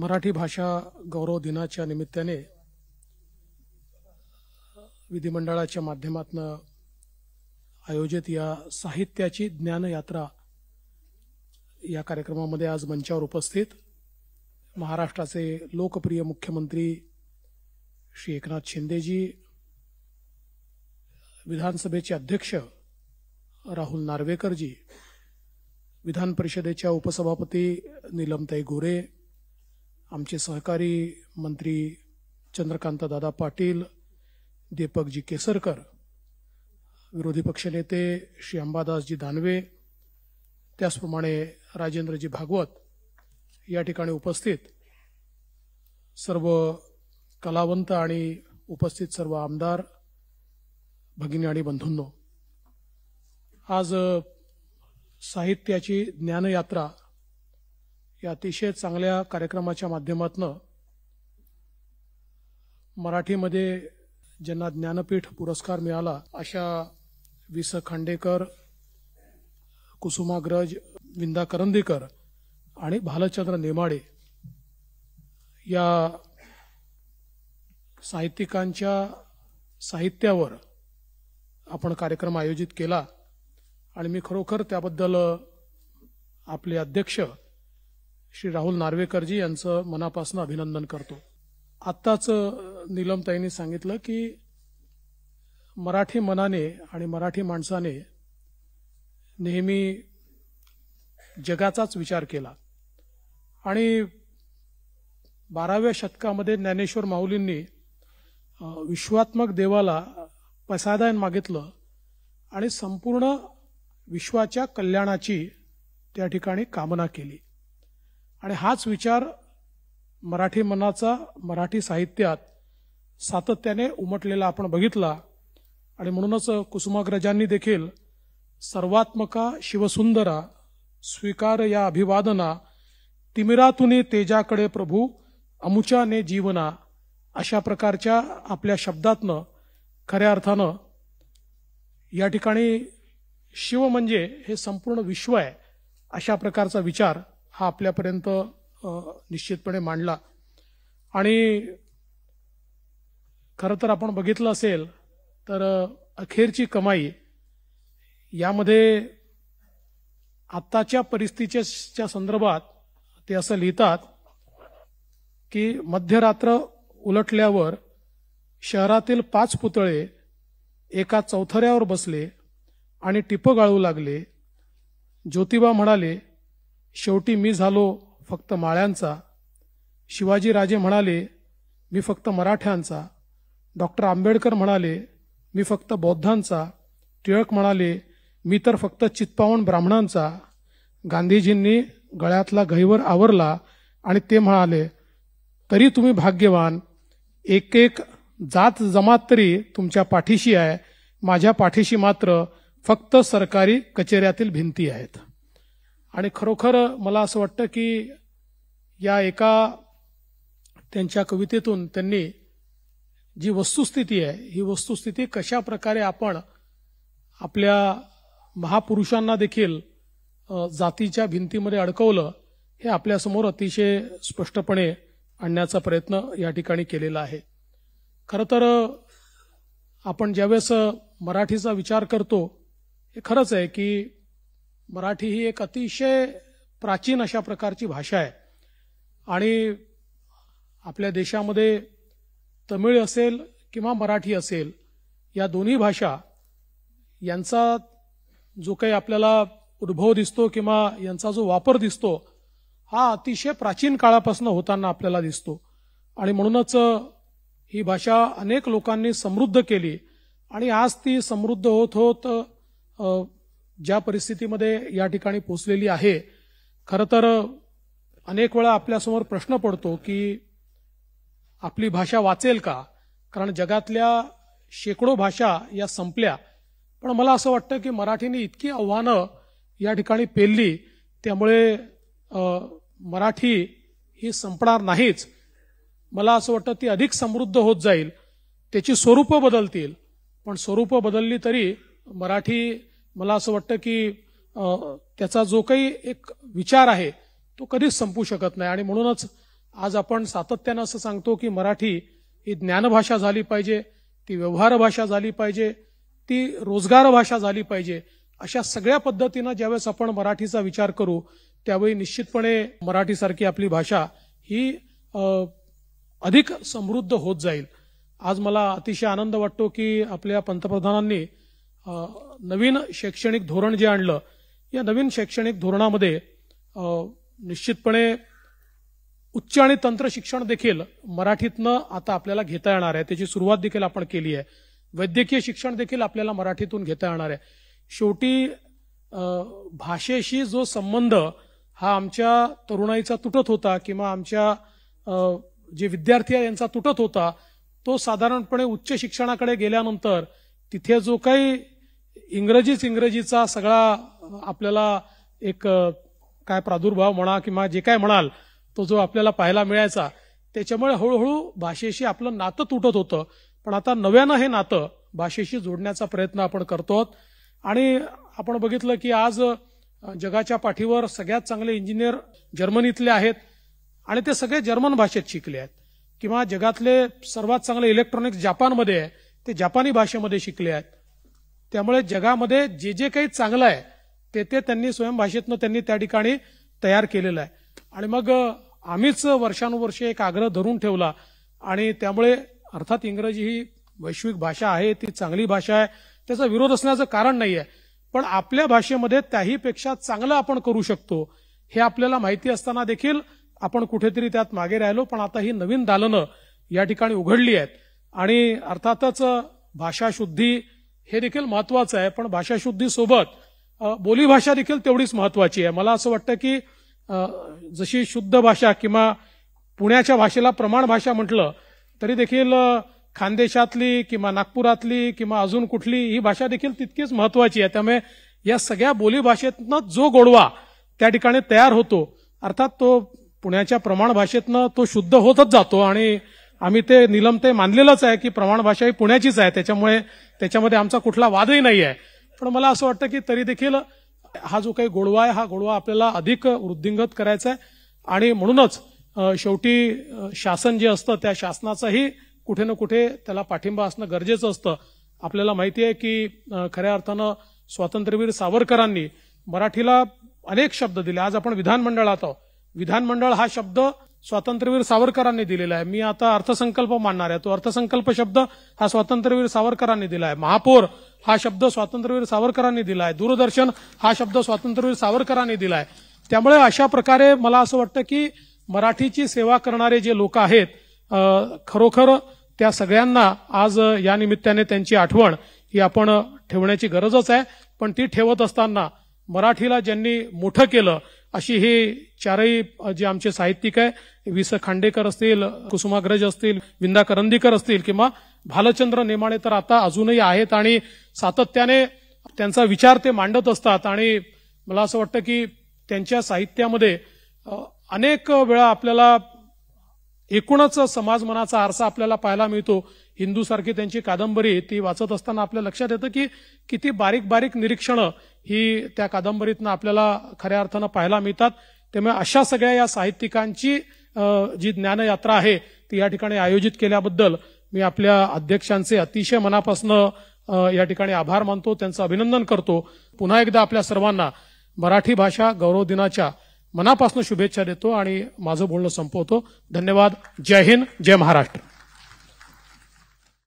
मराठी भाषा गौरव दिनाच्या निमित्ताने विधिमंडळाच्या माध्यमातून आयोजित या साहित्याची ज्ञानयात्रा या कार्यक्रमामध्ये आज मंचावर उपस्थित महाराष्ट्राचे लोकप्रिय मुख्यमंत्री श्री एकनाथ शिंदेजी विधानसभेचे अध्यक्ष राहुल नार्वेकरजी विधान परिषदेच्या उपसभापती निलमताई गोरे आमचे सहकारी मंत्री चंद्रकांत दादा पाटील दीपकजी केसरकर विरोधी पक्षनेते श्री अंबादासजी दानवे त्याचप्रमाणे राजेंद्रजी भागवत या ठिकाणी उपस्थित सर्व कलावंत आणि उपस्थित सर्व आमदार भगिनी आणि बंधूंनो आज साहित्याची ज्ञानयात्रा या अतिशय चांगल्या कार्यक्रमाच्या माध्यमातनं मराठीमध्ये ज्यांना ज्ञानपीठ पुरस्कार मिळाला अशा वि स खांडेकर कुसुमाग्रज विंदा करंदीकर आणि भालचंद्र नेमाडे या साहित्यिकांच्या साहित्यावर आपण कार्यक्रम आयोजित केला आणि मी खरोखर त्याबद्दल आपले अध्यक्ष श्री राहुल नार्वेकरजी यांचं मनापासून अभिनंदन करतो आत्ताच नीलमताईंनी सांगितलं की मराठी मनाने आणि मराठी माणसाने नेहमी जगाचाच विचार केला आणि बाराव्या शतकामध्ये ज्ञानेश्वर माऊलींनी विश्वात्मक देवाला पसादायन मागितलं आणि संपूर्ण विश्वाच्या कल्याणाची त्या ठिकाणी कामना केली आणि हाच विचार मराठी मनाचा मराठी साहित्यात सातत्याने उमटलेला आपण बघितला आणि म्हणूनच कुसुमाग्रजांनी देखील सर्वात्मका शिवसुंदरा स्वीकार या अभिवादना तिमिरातुनी तेजाकडे प्रभू अमुचाने जीवना अशा प्रकारच्या आपल्या शब्दातनं खऱ्या अर्थानं या ठिकाणी शिव म्हणजे हे संपूर्ण विश्व आहे अशा प्रकारचा विचार हा आपल्यापर्यंत निश्चितपणे मांडला आणि खरं तर आपण बघितलं असेल तर अखेरची कमाई यामध्ये आत्ताच्या परिस्थितीच्या संदर्भात ते असं लिहितात की मध्यरात्र उलटल्यावर शहरातील पाच पुतळे एका चौथऱ्यावर बसले आणि टिपं गाळू लागले ज्योतिबा म्हणाले शेवटी मी झालो फक्त माळ्यांचा शिवाजीराजे म्हणाले मी फक्त मराठ्यांचा डॉक्टर आंबेडकर म्हणाले मी फक्त बौद्धांचा टिळक म्हणाले मी तर फक्त चित्पावन ब्राह्मणांचा गांधीजींनी गळ्यातला गहीवर आवरला आणि ते म्हणाले तरी तुम्ही भाग्यवान एक एक जात जमात तरी तुमच्या पाठीशी आहे माझ्या पाठीशी मात्र फक्त सरकारी कचेऱ्यातील भिंती आहेत आणि खरोखर मला असं वाटतं की या एका त्यांच्या कवितेतून त्यांनी जी वस्तुस्थिती आहे ही वस्तुस्थिती कशा प्रकारे आपण आपल्या महापुरुषांना देखील जातीच्या भिंतीमध्ये अडकवलं हे आपल्यासमोर अतिशय स्पष्टपणे आणण्याचा प्रयत्न या ठिकाणी केलेला आहे खरं तर आपण ज्यावेळेस मराठीचा विचार करतो हे खरंच आहे की मराठी ही एक अतिशय प्राचीन अशा प्रकारची भाषा आहे आणि आपल्या देशामध्ये तमिळ असेल किंवा मराठी असेल या दोन्ही भाषा यांचा जो काही आपल्याला उद्भव दिसतो किंवा यांचा जो वापर दिसतो हा अतिशय प्राचीन काळापासून होताना आपल्याला दिसतो आणि म्हणूनच ही भाषा अनेक लोकांनी समृद्ध केली आणि आज ती समृद्ध होत होत ज्या परिस्थितीमध्ये या ठिकाणी पोचलेली आहे खरं तर अनेक वेळा आपल्यासमोर प्रश्न पडतो की आपली भाषा वाचेल का कारण जगातल्या शेकडो भाषा या संपल्या पण मला असं वाटतं की मराठीने इतकी आव्हानं या ठिकाणी पेलली त्यामुळे मराठी ही संपणार नाहीच मला असं वाटतं ती अधिक समृद्ध होत जाईल त्याची स्वरूपं बदलतील पण स्वरूपं बदलली तरी मराठी मला असं वाटतं की त्याचा जो काही एक विचार आहे तो कधीच संपू शकत नाही आणि म्हणूनच आज आपण सातत्यानं असं सांगतो की मराठी ही ज्ञानभाषा झाली पाहिजे ती व्यवहार भाषा झाली पाहिजे ती रोजगार भाषा झाली पाहिजे अशा सगळ्या पद्धतीनं ज्यावेळेस आपण मराठीचा विचार करू त्यावेळी निश्चितपणे मराठीसारखी आपली भाषा ही अधिक समृद्ध होत जाईल आज मला अतिशय आनंद वाटतो की आपल्या पंतप्रधानांनी नवीन शैक्षणिक धोरण जे आणलं या नवीन शैक्षणिक धोरणामध्ये निश्चितपणे उच्च आणि तंत्र शिक्षण देखील मराठीतनं आता आपल्याला घेता येणार आहे त्याची सुरुवात देखील आपण केली आहे वैद्यकीय शिक्षण देखील आपल्याला मराठीतून घेता येणार आहे शेवटी भाषेशी जो संबंध हा आमच्या तरुणाईचा तुटत होता किंवा आमच्या जे विद्यार्थी आहे यांचा तुटत होता तो साधारणपणे उच्च शिक्षणाकडे गेल्यानंतर तिथे जो काही इंग्रजीच इंग्रजीचा सगळा आपल्याला एक काय प्रादुर्भाव म्हणा किंवा जे काय म्हणाल तो जो आपल्याला पाहायला मिळायचा त्याच्यामुळे हळूहळू भाषेशी आपलं नातं तुटत होतं पण आता नव्यानं हे नातं भाषेशी जोडण्याचा प्रयत्न आपण करतो आणि आपण बघितलं की आज जगाच्या पाठीवर सगळ्यात चांगले इंजिनियर जर्मनीतले आहेत आणि ते सगळे जर्मन भाषेत शिकले आहेत किंवा जगातले सर्वात चांगले इलेक्ट्रॉनिक्स जपानमध्ये आहे ते जपानी भाषेमध्ये शिकले आहेत त्यामुळे जगामध्ये जे जे काही चांगलं आहे ते ते त्यांनी स्वयंभाषेतनं त्यांनी त्या ठिकाणी तयार केलेलं आहे आणि मग आम्हीच वर्षानुवर्षे एक आग्रह धरून ठेवला आणि त्यामुळे अर्थात इंग्रजी ही वैश्विक भाषा आहे ती चांगली भाषा आहे त्याचा विरोध असण्याचं कारण नाही आहे पण आपल्या भाषेमध्ये त्याहीपेक्षा चांगलं आपण करू शकतो हे आपल्याला माहिती असताना देखील आपण कुठेतरी त्यात मागे राहिलो पण आता ही नवीन दालनं या ठिकाणी उघडली आहेत आणि अर्थातच भाषाशुद्धी हे देखील महत्वाचं आहे पण भाषाशुद्धीसोबत बोलीभाषा देखील तेवढीच महत्वाची आहे मला असं वाटतं की जशी शुद्ध भाषा किंवा पुण्याच्या भाषेला प्रमाण भाषा म्हटलं तरी देखील खानदेशातली किंवा नागपुरातली किंवा अजून कुठली ही भाषा देखील तितकीच महत्वाची आहे त्यामुळे या सगळ्या बोलीभाषेतनं जो गोडवा त्या ठिकाणी तयार होतो अर्थात तो पुण्याच्या प्रमाण भाषेतनं तो शुद्ध होतच जातो आणि आम्ही ते निलम ते मानलेलंच आहे की प्रमाण भाषा ही पुण्याचीच आहे त्याच्यामुळे त्याच्यामध्ये आमचा कुठला वादही नाही आहे पण मला असं वाटतं की तरी देखील हा जो काही गोडवा आहे हा गोडवा आपल्याला अधिक वृद्धिंगत करायचा आहे आणि म्हणूनच शेवटी शासन जे असतं त्या शासनाचाही कुठे ना कुठे त्याला पाठिंबा असणं गरजेचं असतं आपल्याला माहिती आहे की खऱ्या अर्थानं स्वातंत्र्यवीर सावरकरांनी मराठीला अनेक शब्द दिले आज आपण विधानमंडळात आहोत विधानमंडळ हा शब्द स्वातंत्र्यवीर सावरकरांनी दिलेला आहे मी आता अर्थसंकल्प मांडणार आहे तो अर्थसंकल्प शब्द हा स्वातंत्र्यवीर सावरकरांनी दिला आहे महापौर हा शब्द स्वातंत्र्यवीर सावरकरांनी दिला आहे दूरदर्शन हा शब्द स्वातंत्र्यवीर सावरकरांनी दिला आहे त्यामुळे अशा प्रकारे मला असं वाटतं की मराठीची सेवा करणारे जे लोक आहेत खरोखर त्या सगळ्यांना आज या निमित्ताने त्यांची आठवण ही आपण ठेवण्याची गरजच आहे पण ती ठेवत असताना मराठीला ज्यांनी मोठं केलं अशी ही चारही जे आमचे साहित्यिक आहे वि स खांडेकर असतील कुसुमाग्रज असतील विंदा करंदीकर असतील किंवा भालचंद्र नेमाळे तर आता अजूनही आहेत आणि सातत्याने त्यांचा विचार ते मांडत असतात आणि मला असं वाटतं की त्यांच्या साहित्यामध्ये अनेक वेळा आपल्याला एकूणच समाज मनाचा आरसा आपल्याला पाहायला मिळतो हिंदू सारखी त्यांची कादंबरी ती वाचत असताना आपल्या लक्षात येतं की किती बारीक बारीक निरीक्षणं ही त्या कादंबरीतनं आपल्याला खऱ्या अर्थानं पाहायला मिळतात त्यामुळे अशा सगळ्या या साहित्यिकांची जी ज्ञानयात्रा आहे ती या ठिकाणी आयोजित केल्याबद्दल मी आपल्या अध्यक्षांचे अतिशय मनापासनं या ठिकाणी आभार मानतो त्यांचं अभिनंदन करतो पुन्हा एकदा आपल्या सर्वांना मराठी भाषा गौरव दिनाच्या मनापासून शुभेच्छा देतो आणि माझं बोलणं संपवतो धन्यवाद जय हिंद जय महाराष्ट्र